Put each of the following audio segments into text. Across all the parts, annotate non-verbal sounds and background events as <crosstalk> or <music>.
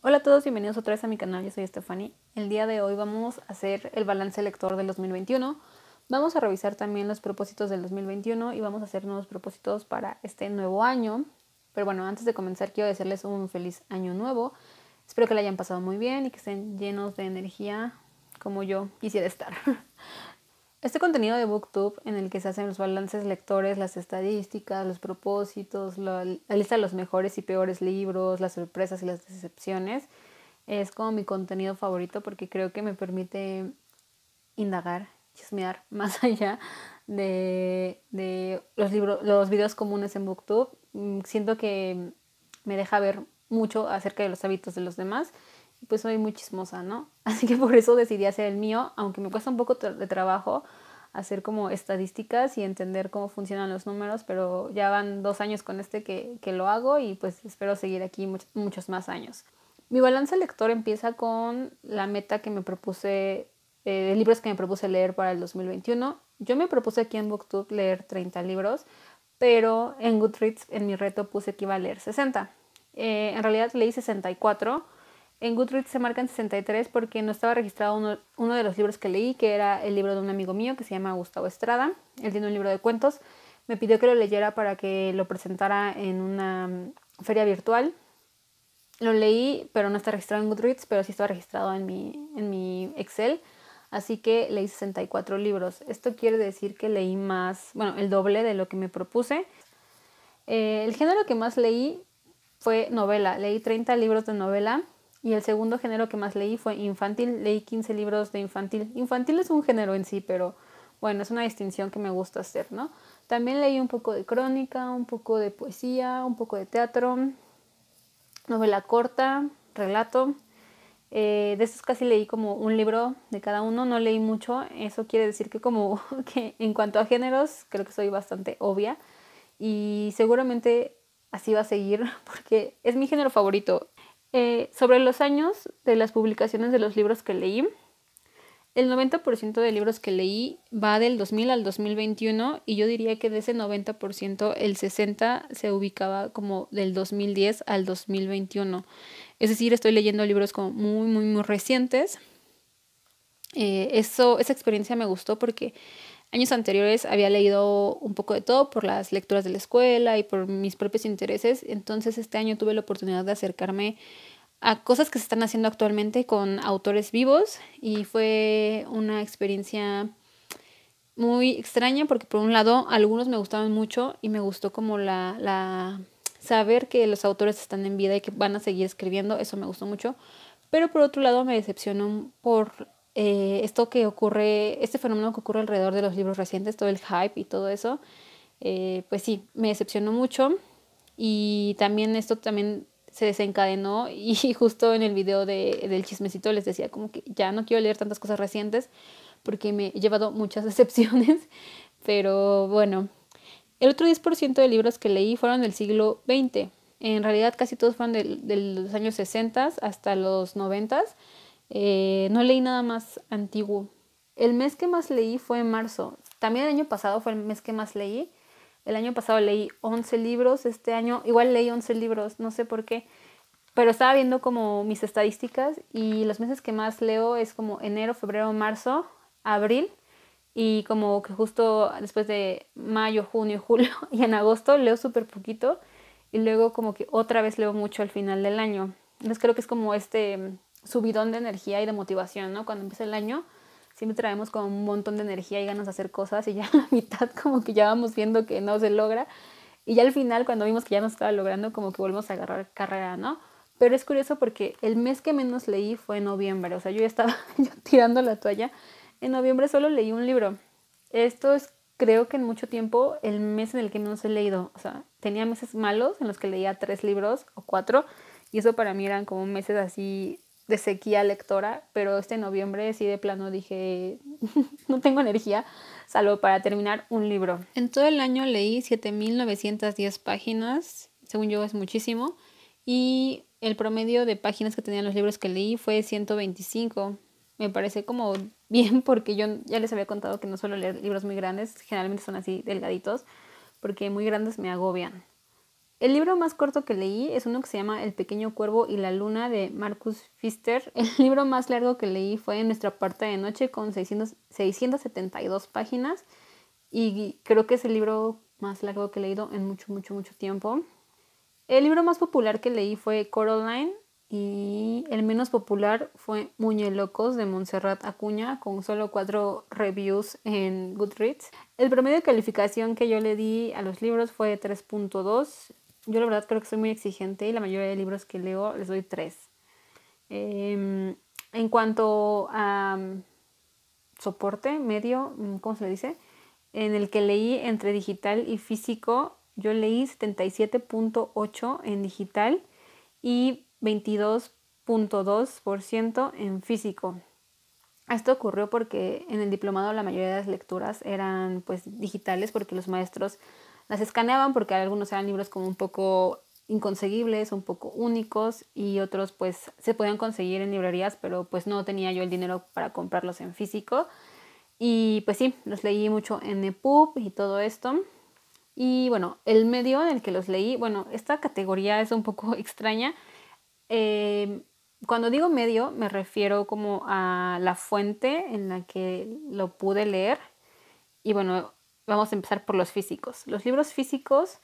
Hola a todos, bienvenidos otra vez a mi canal, yo soy Stephanie. El día de hoy vamos a hacer el balance lector del 2021. Vamos a revisar también los propósitos del 2021 y vamos a hacer nuevos propósitos para este nuevo año. Pero bueno, antes de comenzar quiero decirles un feliz año nuevo. Espero que lo hayan pasado muy bien y que estén llenos de energía como yo quisiera estar. <laughs> Este contenido de BookTube, en el que se hacen los balances lectores, las estadísticas, los propósitos, la, lista de los mejores y peores libros, las sorpresas y las decepciones, es como mi contenido favorito porque creo que me permite indagar, chismear <laughs> más allá de, los, libros, los videos comunes en BookTube. Mm, siento que me deja ver mucho acerca de los hábitos de los demás pues soy muy chismosa, ¿no? <laughs> Así que por eso decidí hacer el mío, aunque me cuesta un poco de trabajo hacer como estadísticas y entender cómo funcionan los números, pero ya van dos años con este que, que lo hago y pues espero seguir aquí muchos más años. Mi balance lector empieza con la meta que me propuse, eh, libros que me propuse leer para el 2021. Yo me propuse aquí en Booktube leer 30 libros, pero en Goodreads en mi reto puse que iba a leer 60. Eh, en realidad leí 64 en Goodreads se marcan 63 porque no estaba registrado uno, de los libros que leí, que era el libro de un amigo mío que se llama Gustavo Estrada. Él tiene un libro de cuentos. Me pidió que lo leyera para que lo presentara en una mm, feria virtual. Lo leí, pero no está registrado en Goodreads, pero sí está registrado en mi, en mi Excel. Así que leí 64 libros. Esto quiere decir que leí más, bueno, el doble de lo que me propuse. Eh, el género que más leí fue novela. Leí 30 libros de novela y el segundo género que más leí fue infantil. Leí 15 libros de infantil. Infantil es un género en sí, pero bueno, es una distinción que me gusta hacer, ¿no? También leí un poco de crónica, un poco de poesía, un poco de teatro, novela corta, relato. Eh, de estos casi leí como un libro de cada uno, no leí mucho. Eso quiere decir que como <laughs> que en cuanto a géneros, creo que soy bastante obvia. Y seguramente así va a seguir <laughs> porque es mi género favorito. Eh, sobre los años de las publicaciones de los libros que leí, el 90% de libros que leí va del 2000 al 2021 y yo diría que de ese 90% el 60% se ubicaba como del 2010 al 2021. Es decir, estoy leyendo libros como muy, muy, muy recientes. Eh, eso, esa experiencia me gustó porque años anteriores había leído un poco de todo por las lecturas de la escuela y por mis propios intereses, entonces este año tuve la oportunidad de acercarme a cosas que se están haciendo actualmente con autores vivos y fue una experiencia muy extraña porque por un lado algunos me gustaban mucho y me gustó como la, la saber que los autores están en vida y que van a seguir escribiendo, eso me gustó mucho, pero por otro lado me decepcionó por eh, esto que ocurre, este fenómeno que ocurre alrededor de los libros recientes, todo el hype y todo eso, eh, pues sí, me decepcionó mucho y también esto también se desencadenó y <laughs> justo en el video de, del chismecito les decía como que ya no quiero leer tantas cosas recientes porque me he llevado muchas <laughs> decepciones, pero bueno, el otro 10% de libros que leí fueron del siglo XX, en realidad casi todos fueron de, de los años 60 hasta los 90 eh, no leí nada más antiguo. El mes que más leí fue en marzo. También el año pasado fue el mes que más leí. El año pasado leí 11 libros. Este año igual leí 11 libros, no sé por qué. Pero estaba viendo como mis estadísticas y los meses que más leo es como enero, febrero, marzo, abril y como que justo después de mayo, junio, <laughs> julio y en agosto leo súper poquito y luego como que otra vez leo mucho al final del año. Entonces creo que es como este subidón de energía y de motivación, ¿no? Cuando empieza el año, siempre traemos como un montón de energía y ganas de hacer cosas y ya a <laughs> la mitad como que ya vamos viendo que no se logra y ya al final cuando vimos que ya nos estaba logrando como que volvemos a agarrar carrera, ¿no? Pero es curioso porque el mes que menos leí fue en noviembre, o sea, yo ya estaba <laughs> tirando la toalla. En noviembre solo leí un libro. Esto es creo que en mucho tiempo el mes en el que menos he leído, o sea, tenía meses malos en los que leía tres libros o cuatro y eso para mí eran como meses así de sequía lectora, pero este noviembre sí de plano dije, <laughs> no tengo energía, salvo para terminar un libro. En todo el año leí 7.910 páginas, según yo es muchísimo, y el promedio de páginas que tenían los libros que leí fue 125. Me parece como <laughs> bien porque yo ya les había contado que no suelo leer libros muy grandes, generalmente son así delgaditos, porque muy grandes me agobian. El libro más corto que leí es uno que se llama El pequeño cuervo y la luna de Marcus Pfister. <laughs> El libro más largo que leí fue nuestra parte de noche con 672 páginas y creo que es el libro más largo que he leído en mucho, mucho, mucho tiempo. El libro más popular que leí fue Coraline y el menos popular fue Locos de Montserrat Acuña con solo cuatro reviews en Goodreads. El promedio de calificación que yo le di a los libros fue 3.2 yo la verdad creo que soy muy exigente y la mayoría de libros que leo les doy tres. Em, en cuanto a mm, soporte, medio, mm, ¿cómo se le dice? En el que leí entre digital y físico, yo leí 77.8 en digital y 22.2% en físico. Esto ocurrió porque en el diplomado la mayoría de las lecturas eran pues digitales porque los maestros las escaneaban porque algunos eran libros como un poco inconseguibles, un poco únicos y otros pues se podían conseguir en librerías, pero pues no tenía yo el dinero para comprarlos en físico. Y pues sí, los leí mucho en EPUB y todo esto. Y bueno, el medio en el que los leí, bueno, esta categoría es un poco <laughs> extraña. Em, cuando digo medio me refiero como a la fuente en la que lo pude leer. Y bueno, vamos a empezar por los físicos. Los libros físicos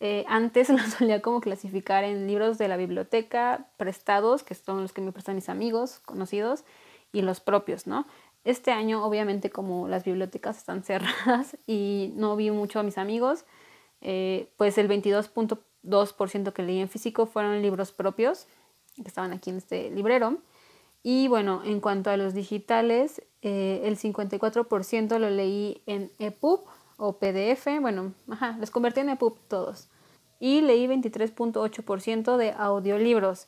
eh, antes <laughs> los solía como clasificar en libros de la biblioteca, prestados, que son los que me prestan mis amigos, conocidos, y los propios, ¿no? Este año, obviamente, como las bibliotecas están <laughs> cerradas y no vi mucho a mis amigos, eh, pues el 22.2% que leí en físico fueron libros propios, que estaban aquí en este librero. Y bueno, en cuanto a los digitales, eh, el 54% lo leí en EPUB o PDF, bueno, ajá, los convertí en EPUB todos. Y leí 23.8% de audiolibros.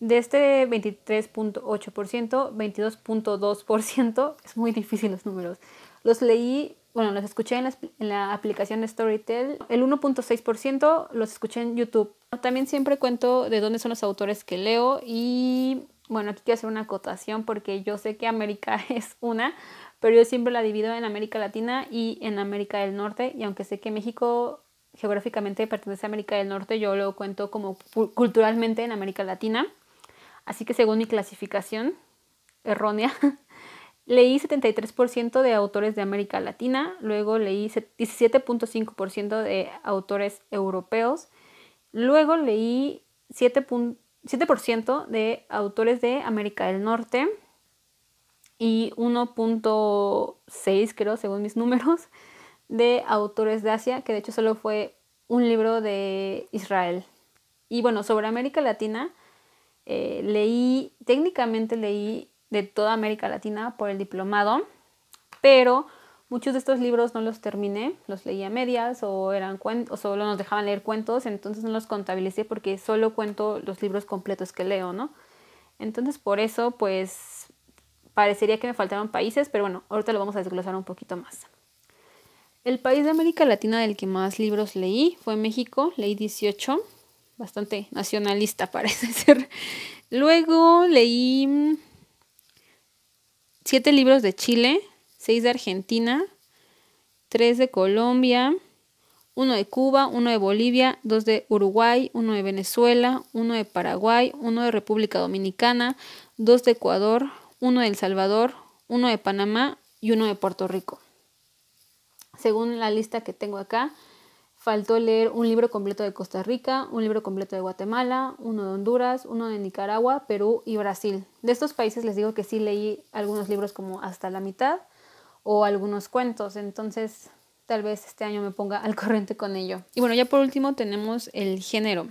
De este 23.8%, 22.2%, <laughs> es muy difícil los números. Los leí, bueno, los escuché en la, aplicación Storytel. El 1.6% los escuché en YouTube. También siempre cuento de dónde son los autores que leo y bueno, aquí quiero hacer una acotación porque yo sé que América <laughs> es una, pero yo siempre la divido en América Latina y en América del Norte, y aunque sé que México geográficamente pertenece a América del Norte, yo lo cuento como culturalmente en América Latina. Así que según mi clasificación errónea, <laughs> leí 73% de autores de América Latina, luego leí 17.5% de autores europeos, luego leí 7, 7 de autores de América del Norte, y 1.6, creo, según mis números, de autores de Asia, que de hecho solo fue un libro de Israel. Y bueno, sobre América Latina, eh, leí, técnicamente leí de toda América Latina por el diplomado, pero muchos de estos libros no los terminé, los leí a medias o, eran o solo nos dejaban leer cuentos, entonces no los contabilicé porque solo cuento los libros completos que leo, ¿no? Entonces por eso, pues parecería que me faltaban países, pero bueno, ahorita lo vamos a desglosar un poquito más. El país de América Latina del que más libros leí fue México, leí 18, bastante nacionalista <laughs> parece ser. Luego leí 7 mm, libros de Chile, 6 de Argentina, 3 de Colombia, 1 de Cuba, 1 de Bolivia, 2 de Uruguay, 1 de Venezuela, 1 de Paraguay, 1 de República Dominicana, 2 de Ecuador, uno de El Salvador, uno de Panamá y uno de Puerto Rico. Según la lista que tengo acá, faltó leer un libro completo de Costa Rica, un libro completo de Guatemala, uno de Honduras, uno de Nicaragua, Perú y Brasil. De estos países les digo que sí leí algunos libros como hasta la mitad o algunos cuentos, entonces tal vez este año me ponga al <laughs> corriente con ello. Y bueno, ya por último tenemos el género.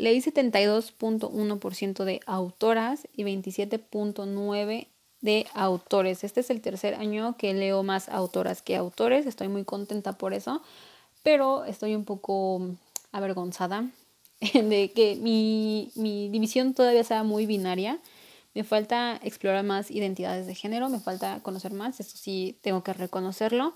Leí 72.1% de autoras y 27.9% de autores. Este es el tercer año que leo más autoras que autores. Estoy muy contenta por eso, pero estoy un poco avergonzada <laughs> de que mi, mi división todavía sea muy binaria. Me falta explorar más identidades de género, me falta conocer más, eso sí tengo que reconocerlo.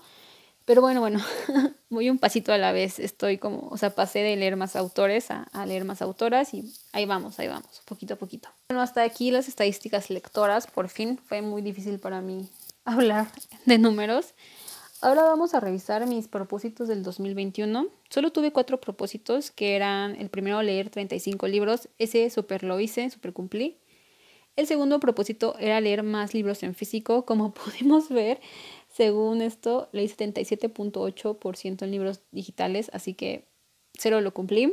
Pero bueno, bueno, <laughs> voy un pasito a la vez. Estoy como, o sea, pasé de leer más autores a, leer más autoras y ahí vamos, ahí vamos, poquito a poquito. Bueno, hasta aquí las estadísticas lectoras, por fin. Fue muy difícil para mí <laughs> hablar de números. Ahora vamos a revisar mis propósitos del 2021. Solo tuve cuatro propósitos, que eran el primero leer 35 libros. Ese súper lo hice, súper cumplí. El segundo propósito era leer más libros en físico. Como <laughs> pudimos ver, según esto, leí 77.8% en libros digitales, así que cero lo cumplí.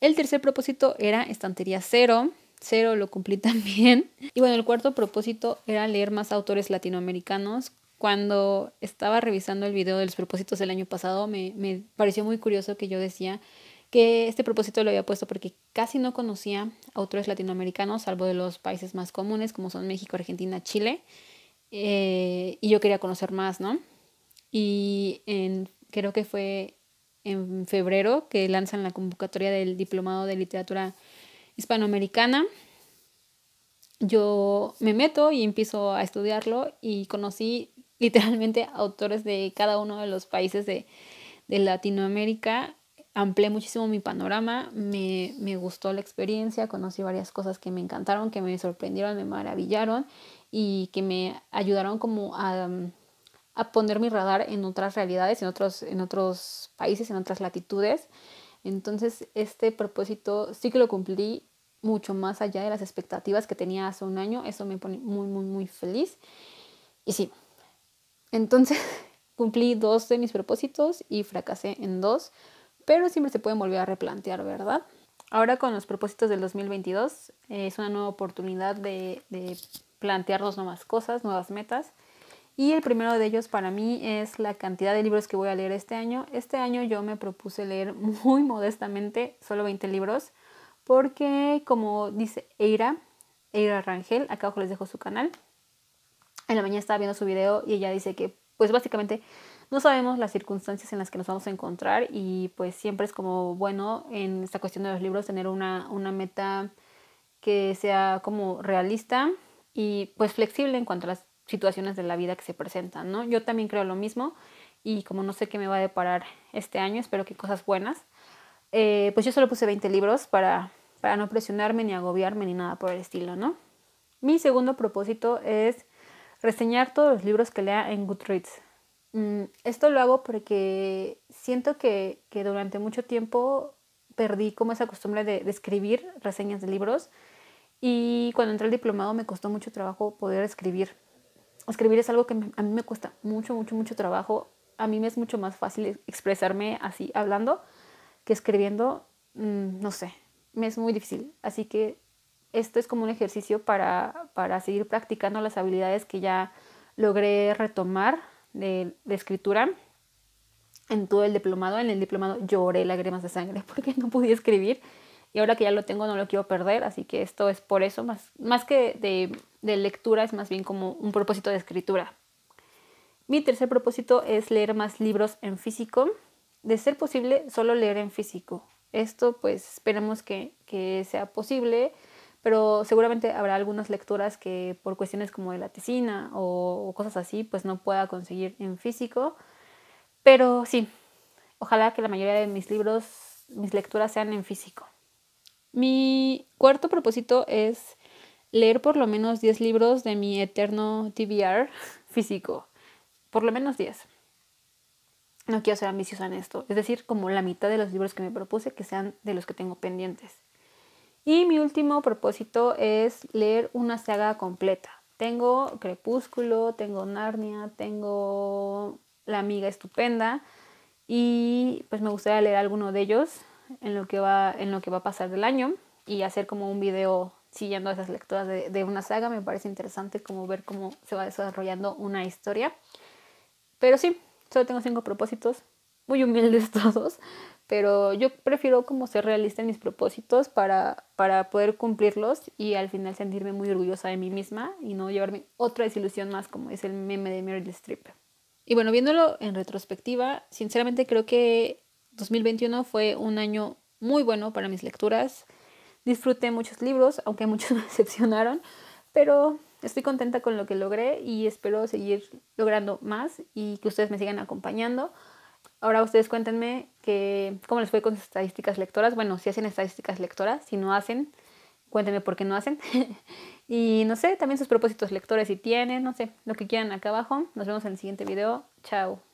El tercer propósito era estantería cero, cero lo cumplí <laughs> también. Y bueno, el cuarto propósito era leer más autores latinoamericanos. Cuando estaba revisando el video de los propósitos del año pasado, me, me pareció muy curioso que yo decía que este propósito lo había puesto porque casi no conocía autores latinoamericanos, salvo de los países más comunes como son México, Argentina, Chile. Eh, y yo quería conocer más, ¿no? Y creo que fue en febrero que lanzan la convocatoria del Diplomado de Literatura Hispanoamericana. Yo me meto y empiezo a estudiarlo y conocí literalmente <laughs> autores de cada uno de los países de, Latinoamérica. Amplié muchísimo mi panorama, me, me, gustó la experiencia, conocí varias cosas que me encantaron, que me sorprendieron, me maravillaron y que me ayudaron como mm, a, poner mi radar en otras realidades, en otros, en otros países, en otras latitudes. Entonces este propósito sí que lo cumplí mucho más allá de las expectativas que tenía hace un año. Eso me pone muy, muy, muy feliz. Y sí, entonces <laughs> cumplí dos de mis propósitos y fracasé en dos, pero siempre se pueden volver a replantear, ¿verdad? Ahora con los propósitos del 2022 es una nueva oportunidad de, de plantearnos nuevas cosas, nuevas metas. Y el primero de ellos para mí es la cantidad de libros que voy a leer este año. Este año yo me propuse leer <laughs> muy modestamente, solo 20 libros, porque como dice Eira, Eira Rangel, acá abajo les dejo su canal. En la mañana estaba viendo su video y ella dice que pues básicamente no sabemos las circunstancias en las que nos vamos a encontrar y pues siempre es como bueno en esta cuestión de los libros tener una, una meta que sea como realista y pues flexible en cuanto a las situaciones de la vida que se presentan, ¿no? Yo también creo lo mismo y como no sé qué me va a deparar este año, espero que cosas buenas, eh, pues yo solo puse 20 libros para, no presionarme ni agobiarme ni nada por el estilo, ¿no? Mi segundo propósito es reseñar todos los libros que lea en Goodreads. Mm, esto lo hago porque siento que, durante mucho tiempo perdí como esa costumbre de escribir reseñas de libros y cuando entré al diplomado me costó mucho trabajo poder escribir. Escribir es algo que a mí me cuesta mucho, mucho, mucho trabajo. A mí me es mucho más fácil expresarme así hablando que escribiendo, mm, no sé, me es muy difícil. Así que esto es como un ejercicio para, seguir practicando las habilidades que ya logré retomar de, de escritura en todo el diplomado. En el diplomado lloré lágrimas de sangre <laughs> porque no podía escribir y ahora que ya lo tengo no lo quiero perder, así que esto es por eso, más, más que de, lectura, es más bien como un propósito de escritura. Mi tercer propósito es leer más libros en físico, de ser posible solo leer en físico. Esto pues esperemos que, sea posible, pero seguramente habrá algunas lecturas que por cuestiones como de la tesina o cosas así pues no pueda conseguir en físico. Pero sí, ojalá que la mayoría de mis libros, mis lecturas sean en físico. Mi cuarto propósito es leer por lo menos 10 libros de mi eterno TBR <laughs> físico. Por lo menos 10. No quiero ser ambiciosa en esto. Es decir, como la mitad de los libros que me propuse que sean de los que tengo pendientes. Y mi último propósito es leer una saga completa. Tengo Crepúsculo, tengo Narnia, tengo La Amiga Estupenda y pues me gustaría leer alguno de ellos en lo que va, en lo que va a pasar del año y hacer como un video siguiendo esas lecturas de, una saga. Me parece interesante como ver cómo se va desarrollando una historia. Pero sí, solo tengo cinco propósitos, muy humildes <laughs> todos, pero yo prefiero como ser realista en mis propósitos para, para poder cumplirlos y al final sentirme muy orgullosa de mí misma y no llevarme otra desilusión más como es el meme de Meryl Streep. Y bueno, viéndolo en retrospectiva, sinceramente creo que 2021 fue un año muy bueno para mis lecturas. Disfruté muchos libros, aunque muchos <laughs> me decepcionaron, pero estoy contenta con lo que logré y espero seguir logrando más y que ustedes me sigan acompañando. Ahora ustedes cuéntenme cómo les fue con sus estadísticas lectoras. Bueno, si hacen estadísticas lectoras, si no hacen, cuéntenme por qué no hacen. <laughs> y no sé, también sus propósitos lectores si tienen, no sé, lo que quieran acá abajo. Nos vemos en el siguiente video. Chao.